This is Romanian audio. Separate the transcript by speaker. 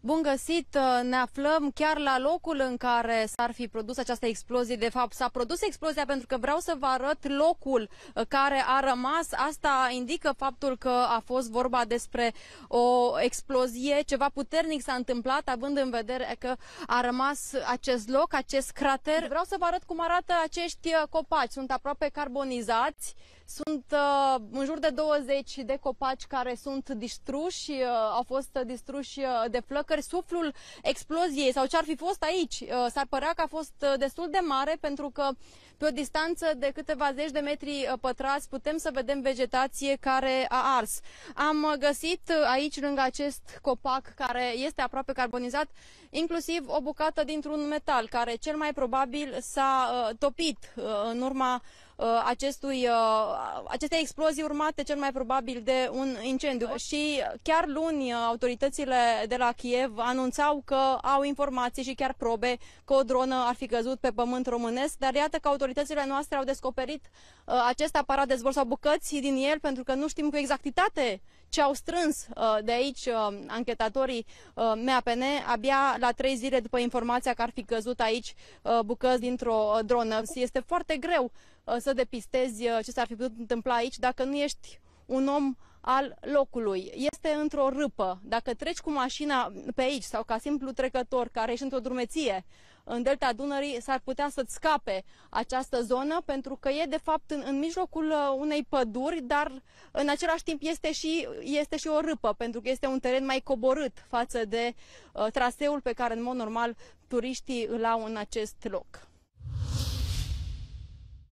Speaker 1: Bun găsit! Uh, ne aflăm chiar la locul în care s-ar fi produs această explozie. De fapt, s-a produs explozia pentru că vreau să vă arăt locul uh, care a rămas. Asta indică faptul că a fost vorba despre o explozie. Ceva puternic s-a întâmplat, având în vedere că a rămas acest loc, acest crater. Vreau să vă arăt cum arată acești uh, copaci. Sunt aproape carbonizați. Sunt uh, în jur de 20 de copaci care sunt distruși, uh, au fost distruși uh, de flăcări. Suflul exploziei sau ce ar fi fost aici s-ar părea că a fost destul de mare pentru că pe o distanță de câteva zeci de metri pătrați putem să vedem vegetație care a ars. Am găsit aici lângă acest copac care este aproape carbonizat inclusiv o bucată dintr-un metal care cel mai probabil s-a topit în urma Uh, acestui, uh, acestei explozii urmate cel mai probabil de un incendiu. Și chiar luni uh, autoritățile de la Kiev anunțau că au informații și chiar probe că o dronă ar fi căzut pe pământ românesc, dar iată că autoritățile noastre au descoperit acest aparat de zbor sau bucăți din el pentru că nu știm cu exactitate ce au strâns de aici anchetatorii MAPN abia la trei zile după informația că ar fi căzut aici bucăți dintr-o dronă. Este foarte greu Uh, să depistezi uh, ce s-ar fi putut întâmpla aici dacă nu ești un om al locului. Este într-o râpă. Dacă treci cu mașina pe aici sau ca simplu trecător care ești într-o drumeție în delta Dunării, s-ar putea să-ți scape această zonă pentru că e de fapt în, în mijlocul uh, unei păduri, dar în același timp este și, este și o râpă pentru că este un teren mai coborât față de uh, traseul pe care în mod normal turiștii îl au în acest loc.